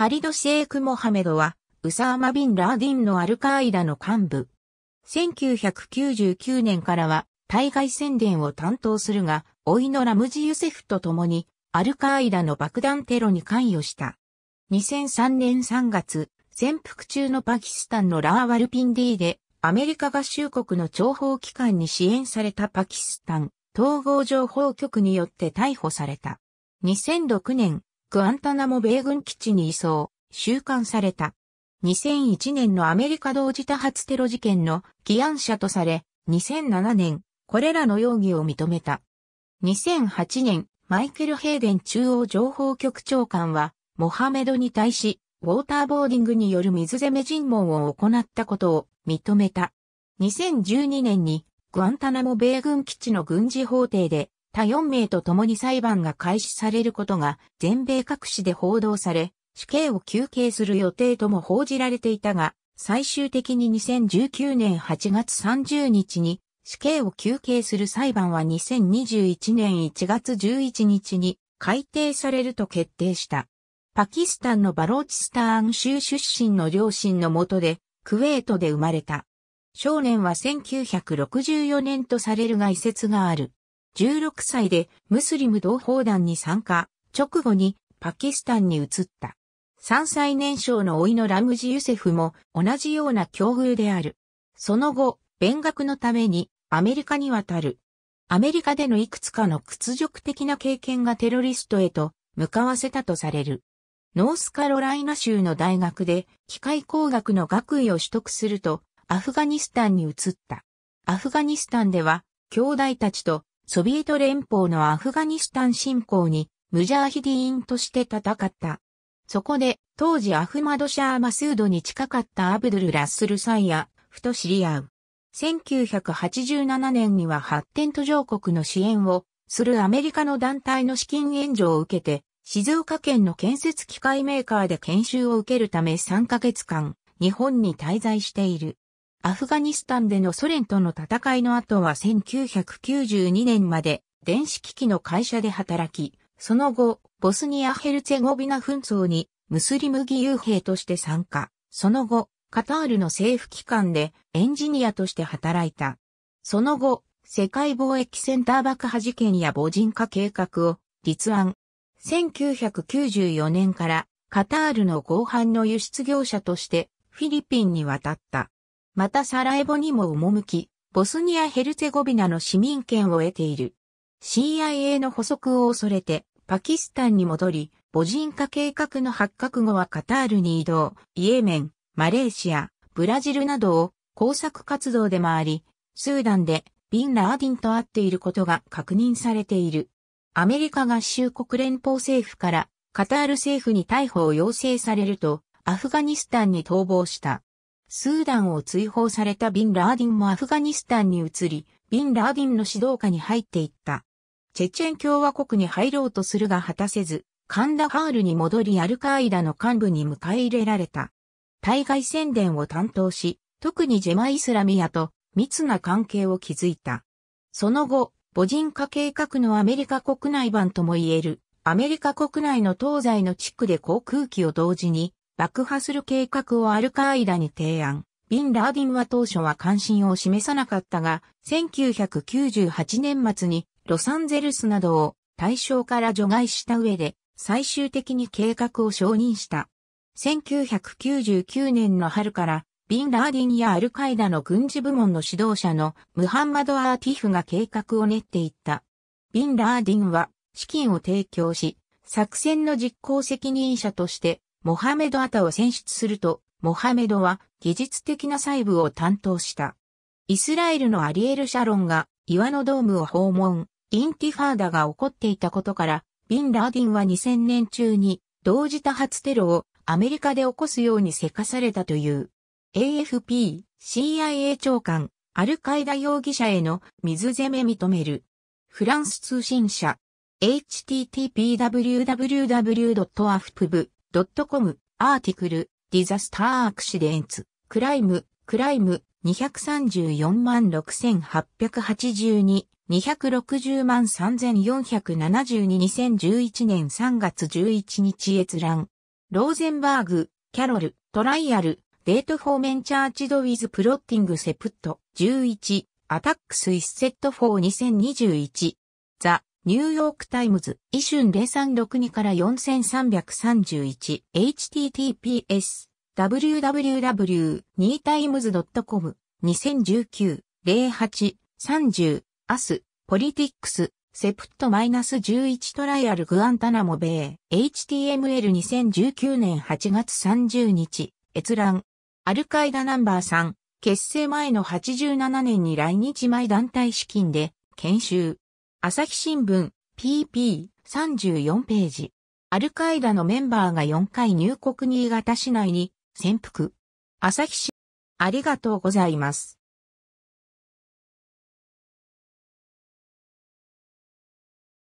ハリド・シェイク・モハメドは、ウサーマ・ビン・ラーディンのアルカイダの幹部。1999年からは、対外宣伝を担当するが、老いのラムジ・ユセフと共に、アルカイダの爆弾テロに関与した。2003年3月、潜伏中のパキスタンのラーワルピンディで、アメリカ合衆国の諜報機関に支援されたパキスタン統合情報局によって逮捕された。2006年、グアンタナモ米軍基地に移送、収監された。2001年のアメリカ同時多発テロ事件の起案者とされ、2007年、これらの容疑を認めた。2008年、マイケル・ヘイデン中央情報局長官は、モハメドに対し、ウォーターボーディングによる水攻め尋問を行ったことを認めた。2012年に、グアンタナモ米軍基地の軍事法廷で、他4名と共に裁判が開始されることが全米各紙で報道され、死刑を求刑する予定とも報じられていたが、最終的に2019年8月30日に死刑を求刑する裁判は2021年1月11日に改定されると決定した。パキスタンのバローチスターン州出身の両親のもとで、クウェートで生まれた。少年は1964年とされるが遺説がある。16歳でムスリム同胞団に参加、直後にパキスタンに移った。3歳年少のいのラムジ・ユセフも同じような境遇である。その後、勉学のためにアメリカに渡る。アメリカでのいくつかの屈辱的な経験がテロリストへと向かわせたとされる。ノースカロライナ州の大学で機械工学の学位を取得するとアフガニスタンに移った。アフガニスタンでは兄弟たちとソビエト連邦のアフガニスタン侵攻にムジャーヒディーンとして戦った。そこで、当時アフマド・シャー・マスードに近かったアブドゥル・ラッスル・サイヤ、ふと知り合う。1987年には発展途上国の支援をするアメリカの団体の資金援助を受けて、静岡県の建設機械メーカーで研修を受けるため3ヶ月間、日本に滞在している。アフガニスタンでのソ連との戦いの後は1992年まで電子機器の会社で働き、その後、ボスニア・ヘルツェゴビナ紛争にムスリム義勇兵として参加。その後、カタールの政府機関でエンジニアとして働いた。その後、世界貿易センター爆破事件や母人化計画を立案。1994年からカタールの合板の輸出業者としてフィリピンに渡った。またサラエボにも赴き、ボスニア・ヘルツェゴビナの市民権を得ている。CIA の補足を恐れて、パキスタンに戻り、母人化計画の発覚後はカタールに移動、イエメン、マレーシア、ブラジルなどを工作活動で回り、スーダンでビン・ラーディンと会っていることが確認されている。アメリカ合衆国連邦政府からカタール政府に逮捕を要請されると、アフガニスタンに逃亡した。スーダンを追放されたビン・ラーディンもアフガニスタンに移り、ビン・ラーディンの指導下に入っていった。チェチェン共和国に入ろうとするが果たせず、カンダハールに戻りアルカーイダの幹部に迎え入れられた。対外宣伝を担当し、特にジェマイスラミアと密な関係を築いた。その後、母人化計画のアメリカ国内版とも言える、アメリカ国内の東西の地区で航空機を同時に爆破する計画をアルカーイダに提案。ビン・ラーディンは当初は関心を示さなかったが、1998年末にロサンゼルスなどを対象から除外した上で、最終的に計画を承認した。1999年の春から、ビン・ラーディンやアルカイダの軍事部門の指導者のムハンマド・アーティフが計画を練っていった。ビン・ラーディンは資金を提供し、作戦の実行責任者としてモハメド・アタを選出すると、モハメドは技術的な細部を担当した。イスラエルのアリエル・シャロンが岩のドームを訪問、インティファーダが起こっていたことから、ビン・ラーディンは2000年中に同時多発テロをアメリカで起こすようにせかされたという。AFP、CIA 長官、アルカイダ容疑者への水攻め認める。フランス通信社、http://www.afpv ドットコム、アーティクル、ディザスターアクシデンツ、クライム、クライム、234万6882、260万3472 2011年3月11日閲覧。ローゼンバーグ、キャロル、トライアル、デートフォーメンチャーチドウィズプロッティングセプット、11、アタックススセットフォー2021。ザ、ニューヨークタイムズ、イシュン0362から 4331https www.2times.com2019-08-30 アス、ポリティックス、セプト -11 トライアルグアンタナモベイ、HTML2019 年8月30日、閲覧。アルカイダナンバー3、結成前の87年に来日前団体資金で、研修。朝日新聞、pp34 ページ。アルカイダのメンバーが4回入国新潟市内に潜伏。朝日新聞、ありがとうございます。